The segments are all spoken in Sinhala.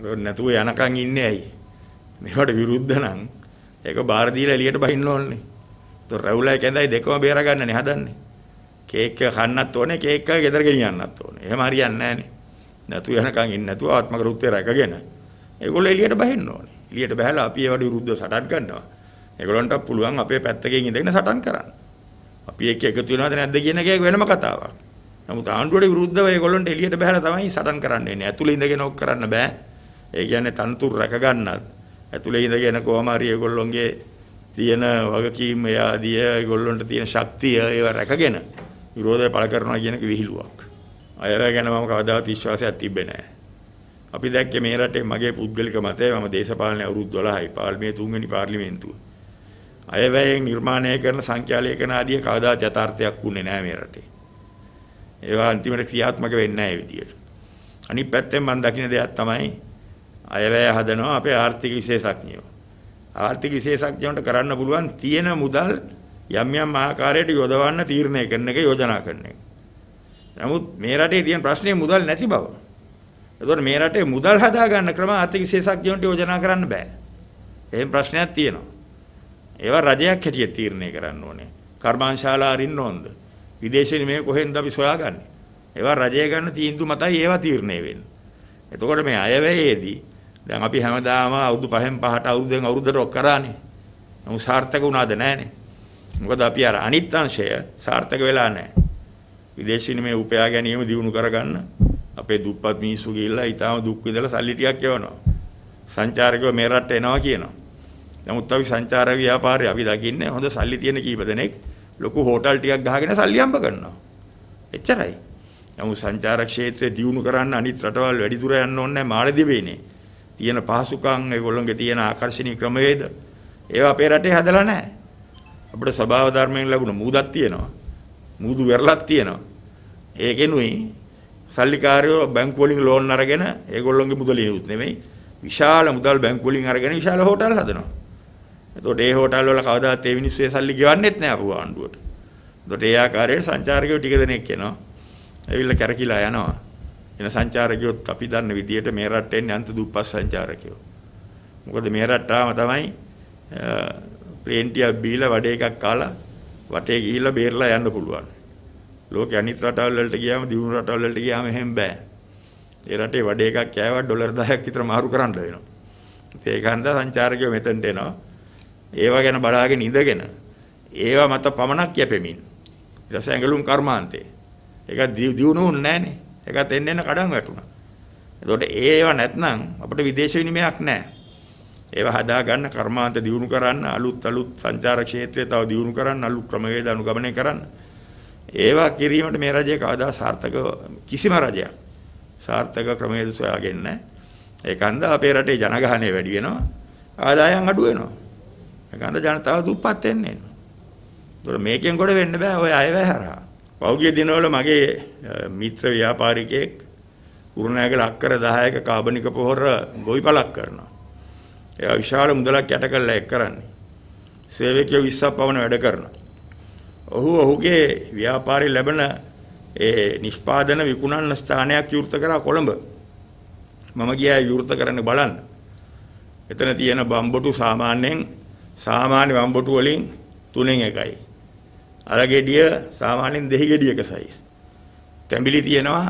නැතුව යනකම් ඉන්නේ ඇයි? මේවට විරුද්ධ නම් ඒක බාර දීලා එළියට බහින්න ඕනේ. ඒතොර රැවුලයි කැඳයි දෙකම බේර ගන්නනේ හදන්නේ. කේක් එක කන්නත් ඕනේ කේක් එක ගෙදර ගෙනියන්නත් ඕනේ. එහෙම හරියන්නේ නැහනේ. නැතු යනකම් ඉන්නේ නැතුව ආත්ම කෘත්‍ය රැකගෙන ඒගොල්ලෝ එළියට බහින්න ඕනේ. එළියට බහැලා අපි ඒවට විරුද්ධව සටන් ගන්නවා. ඒගොල්ලන්ට පුළුවන් අපේ පැත්තකින් ඉඳගෙන සටන් කරන්න. අපි එක්ක එකතු වෙනවද නැද්ද කියන එක වෙනම කතාවක්. නමුත් ආණ්ඩුවට විරුද්ධව ඒගොල්ලන්ට එළියට බහැලා තමයි සටන් කරන්න වෙන්නේ. ඇතුළේ ඉඳගෙන ඔක් කරන්න බෑ. ඒ කියන්නේ තනතුරු රැකගන්නත් ඇතුලේ ඉඳගෙන කොහම හරි ඒගොල්ලොන්ගේ තියෙන වගකීම් එයාදිය ඒගොල්ලොන්ට තියෙන ශක්තිය ඒවා රැකගෙන විරෝධය පළ කරනවා කියන එක විහිළුවක්. අයව ගැන මම කවදාවත් විශ්වාසයක් තිබ්බේ නැහැ. අපි දැක්කේ මේ රටේ මගේ පුද්ගලික මතය මම දේශපාලන අවුරුදු 12යි පාර්ලිමේ තුන්වෙනි පාර්ලිමේන්තුව. අයවැයෙන් නිර්මාණය කරන සංඛ්‍යාලේඛන ආදී කවදාවත් යථාර්ථයක් වුණේ නැහැ මේ රටේ. ඒවා අන්තිමට ක්‍රියාත්මක වෙන්නේ නැහැ විදියට. අනිත් පැත්තෙන් මම දකින්න දෙයක් තමයි අයවැය හදනවා අපේ ආර්ථික විශේෂඥයෝ. ආර්ථික විශේෂඥයන්ට කරන්න පුළුවන් තියෙන මුදල් යම් යම් ආකාරයට යොදවන්න තීරණය කරන එක යෝජනා කරන එක. නමුත් මේ රටේ තියෙන ප්‍රශ්නේ මුදල් නැති බව. ඒතකොට මේ රටේ මුදල් හදාගන්න ක්‍රම ආර්ථික විශේෂඥයන්ට යෝජනා කරන්න බෑ. එහෙම ප්‍රශ්නයක් තියෙනවා. ඒවා රජයක් හැටියට තීරණය කරන්න ඕනේ. කර්මාන්ශාලා අරින්න ඕනද? විදේශේ මේ කොහෙන්ද අපි සොයාගන්නේ? ඒවා රජය ගන්න තීන්දුව මතයි ඒවා තීරණය වෙන්නේ. එතකොට මේ අයවැයේදී දැන් අපි හැමදාම අවුරුදු 5න් 5ට අවුරුද්දෙන් අවුරුද්දට ඔක් කරානේ. නමුත් සාර්ථක වුණාද නැහනේ. මොකද අපි අර අනිත් අංශය සාර්ථක වෙලා නැහැ. විදේශ විනිමය උපයා ගැනීම දියුණු කරගන්න අපේ දුප්පත් මිනිස්සු ගිහිල්ලා ඊටාම දුක් විඳලා සල්ලි ටිකක් යවනවා. සංචාරකව මේ රට එනවා කියනවා. නමුත් අපි සංචාර ව්‍යාපාරය අපි දකින්නේ හොඳ සල්ලි තියෙන කීප දෙනෙක් ලොකු හෝටල් ටිකක් ගහගෙන සල්ලි හම්බ කරනවා. එච්චරයි. නමුත් සංචාර ක්ෂේත්‍රය දියුණු කරන්න අනිත් රටවල් වැඩි දුර යන්න ඕනේ නැහැ මාළදීපේනේ. තියෙන පහසුකම් ඒගොල්ලන්ගේ තියෙන ආකර්ෂණීය ක්‍රමවේද ඒවා අපේ රටේ හැදලා නැහැ. අපිට ස්වභාව ධර්මයෙන් ලැබුණ මූදක් තියෙනවා. මූදු වෙරළක් තියෙනවා. ඒකෙනුයි සල්ලිකාරයෝ බැංකු වලින් ලෝන් අරගෙන ඒගොල්ලන්ගේ මුදලිනුත් නෙමෙයි විශාල මුදල් බැංකු වලින් අරගෙන විශාල හෝටල් හදනවා. එතකොට ඒ හෝටල් වල කවදාත් ඒ මිනිස්සු ඒ සල්ලි ගෙවන්නෙත් නෑ අපුව ආණ්ඩුවට. එතකොට ඒ ආකාරයට සංචාරකයෝ ටික දෙනෙක් එනවා. ඇවිල්ලා කැරකිලා යනවා. වෙන සංචාරකයොත් අපි දන්න විදියට මේ රටට එන්නේ අන්ත දුප්පත් සංචාරකයෝ. මොකද මේ රටාම තමයි ප්ලේන් ටිකක් බීලා වඩේ එකක් කාලා වටේ ගිහිල්ලා බේරලා යන්න පුළුවන්. ලෝකේ අනිත් රටවල් වලට ගියාම දියුණු රටවල් වලට ගියාම එහෙම බෑ. ඒ රටේ වඩේ එකක් කෑවා ඩොලර් 10ක් විතර මාරු කරන්න වෙනවා. ඒක හන්දා සංචාරකයෝ මෙතනට එනවා. ඒවා ගැන බලාගෙන ඉඳගෙන ඒවා මත පමණක් යැපෙමින් ඊට පස්සේ ඇඟලුම් කර්මාන්තේ. ඒක දියුණු වුන්නේ නැහනේ. ඒකත් එන්න එන්න කඩන් වැටුණා. එතකොට ඒව නැත්නම් අපිට විදේශ විනිමයක් නැහැ. ඒව හදා ගන්න කර්මාන්ත දියුණු කරන්න අලුත් අලුත් සංචාර ක්ෂේත්‍රය තව දියුණු කරන්න අලුත් ක්‍රමවේද අනුගමනය කරන්න. ඒවා කිරීමට මේ රජය කවදා සාර්ථක කිසිම රජයක් සාර්ථක ක්‍රමවේද සොයාගෙන නැහැ. ඒකන්ද අපේ රටේ ජනගහනය වැඩි වෙනවා. ආදායම් අඩු වෙනවා. ඒකන්ද ජනතාව දුප්පත් වෙන්නේ. ඒතොර මේකෙන් ගොඩ වෙන්න බෑ ඔය අයවැය හරහා. පෞගිය දිනවල මගේ මිත්‍ර ව්‍යාපාරිකයෙක් කුරුණෑගල අක්කර 10ක කාබනික පොහොර ගොවිපලක් කරනවා. එයා විශාල මුදලක් යට කරලා එක් කරන්නේ. සේවකයෝ 20ක් පමණ වැඩ කරනවා. ඔහු ඔහුගේ ව්‍යාපාරේ ලැබෙන ඒ නිෂ්පාදන විකුණන ස්ථානයක් විවෘත කරා කොළඹ. මම ගියා විවෘත කරන්න බලන්න. එතන තියෙන බම්බටු සාමාන්‍යයෙන් සාමාන්‍ය බම්බටු වලින් තුනෙන් එකයි. අර ගෙඩිය සාමාන්‍යයෙන් දෙහි ගෙඩියක සයිස්. තැඹිලි තියෙනවා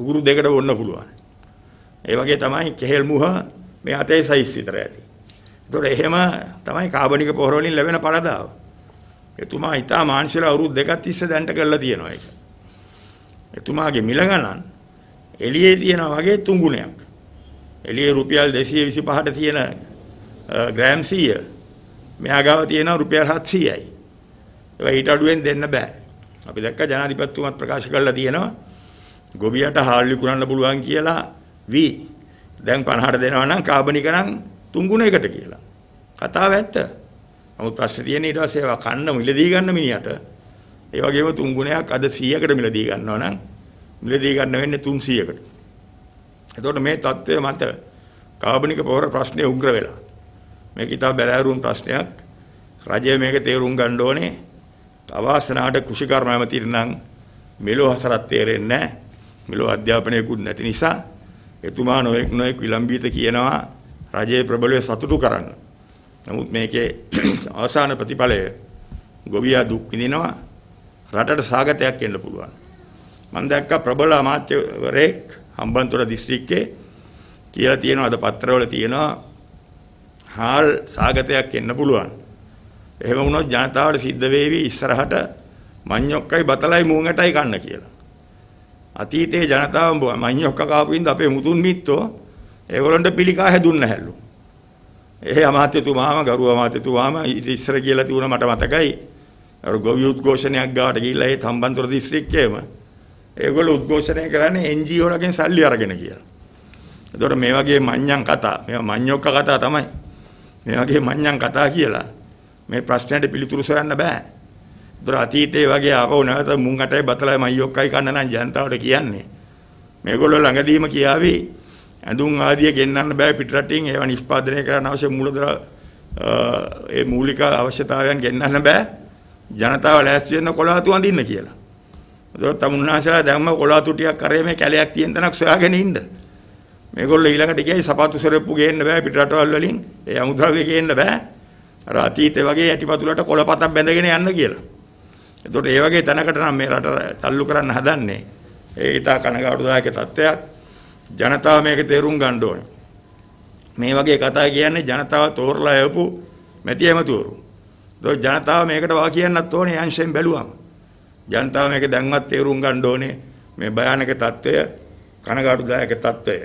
උගුරු දෙකට වොන්න පුළුවන්. ඒ වගේ තමයි කෙහෙල් මුහ මේ අතේ සයිස් විතර ඇති. ඒතකොට එහෙම තමයි කාබනික පොහොර වලින් ලැබෙන පළදාව. එතුමා ඊටා මාංශලා අවුරුදු දෙකක් තිස්සේ දැන්ට කරලා තියෙනවා ඒක. එතුමාගේ මිල ගණන් එළියේ තියෙනා වගේ තුඟුණයක්. එළියේ රුපියල් 225ට තියෙන ග්‍රෑම් 100 මෙහා ගාව තියෙන රුපියල් 700යි. ඒක ඊට අඩුවෙන් දෙන්න බෑ. අපි දැක්ක ජනාධිපතිතුමත් ප්‍රකාශ කළා තියෙනවා. ගොවියට හාල් විකුණන්න පුළුවන් කියලා වී. දැන් 50ට දෙනවා නම් කාබනික නම් තුන්ගුණයකට කියලා. කතාව ඇත්ත. නමුත් ප්‍රශ්නේ තියෙන්නේ ඊට පස්සේ ඒවා කන්න මිලදී ගන්න මිනිහට ඒ වගේම තුන්ගුණයක් අද 100කට මිලදී ගන්නවා නම් මිලදී ගන්න වෙන්නේ 300කට. එතකොට මේ தත්ත්වය මත කාබනික පොහොර ප්‍රශ්නේ උග්‍ර වෙලා. මේක ඊට බැලෑරුම් ප්‍රශ්නයක්. රජය මේක තේරුම් ගන්න ඕනේ. අවාසනාවට කුෂිකර්ම ඇමතිට නම් මෙලෝ හසරත් තේරෙන්නේ නැහැ. මෙලෝ අධ්‍යාපනයකුත් නැති නිසා එතුමා නොඑක් නොඑක් විලම්භිත කියනවා රජයේ ප්‍රබලය සතුටු කරන්න. නමුත් මේකේ අවසාන ප්‍රතිඵලය ගොවියා දුක් විඳිනවා රටට සාගතයක් එන්න පුළුවන්. මම දැක්කා ප්‍රබල අමාත්‍යවරයෙක් හම්බන්තොට දිස්ත්‍රික්කේ කියලා තියෙනවා අද පත්‍රවල තියෙනවා හාල් සාගතයක් එන්න පුළුවන්. එහෙම වුණොත් ජනතාවට සිද්ධ වෙවි ඉස්සරහට මඤ්ඤොක්කයි බතලයි මූණටයි කන්න කියලා. අතීතයේ ජනතාව මඤ්ඤොක්ක කාපු ඉඳ අපේ මුතුන් මිත්තෝ ඒගොල්ලන්ට පිළිකා හැදුන්න හැලු. එහේ අමාත්‍යතුමාම ගරු අමාත්‍යතුමාම ඉස්සර කියලා තිබුණා මට මතකයි. අර ගොවි උද්ඝෝෂණයක් ගාවට ගිහිල්ලා ඒ තම්බන්තොට දිස්ත්‍රික්කයේම ඒගොල්ලෝ උද්ඝෝෂණය කරන්නේ NGO ලගෙන් සල්ලි අරගෙන කියලා. එතකොට මේ වගේ මඤ්ඤම් කතා, මේවා මඤ්ඤොක්ක කතා තමයි. මේ වගේ මඤ්ඤම් කතා කියලා මේ ප්‍රශ්නයට පිළිතුරු සොයන්න බෑ. ඒතර අතීතයේ වගේ ආපහු නැවත මුං අටයි බතලයි මයියොක්කයි කන්න නම් ජනතාවට කියන්නේ. මේගොල්ලෝ ළඟදීම කියාවි ඇඳුම් ආදිය ගෙන්නන්න බෑ පිටරටින් ඒවා නිෂ්පාදනය කරන්න අවශ්‍ය මූලදර ඒ මූලික අවශ්‍යතාවයන් ගෙන්නන්න බෑ. ජනතාව ලෑස්ති වෙන්න කොළාතු අඳින්න කියලා. ඒතකොට තමුන්නාසලා දැම්ම කොළාතු ටිකක් කරේ මේ කැලයක් තියෙන තැනක් සොයාගෙන ඉන්න. මේගොල්ලෝ ඊළඟට ගියයි සපත්තු සරප්පු ගේන්න බෑ පිටරටවල් වලින් ඒ අමුද්‍රව්‍ය ගේන්න බෑ. අර අතීතේ වගේ යටිපතුලට කොළපතක් බැඳගෙන යන්න කියලා. එතකොට ඒ වගේ තැනකට නම් මේ රට තල්ලු කරන්න හදන්නේ. ඒ ඊටා කනගාටුදායක තත්ත්වයක්. ජනතාව මේක තේරුම් ගන්න ඕනේ. මේ වගේ කතා කියන්නේ ජනතාව තෝරලා යවපු මැති ඇමතිවරු. ඒතකොට ජනතාව මේකට වා කියන්නත් ඕනේ යංශයෙන් බැලුවම. ජනතාව මේක දැන්වත් තේරුම් ගන්න ඕනේ මේ භයානක తত্ত্বය කනගාටුදායක తত্ত্বය.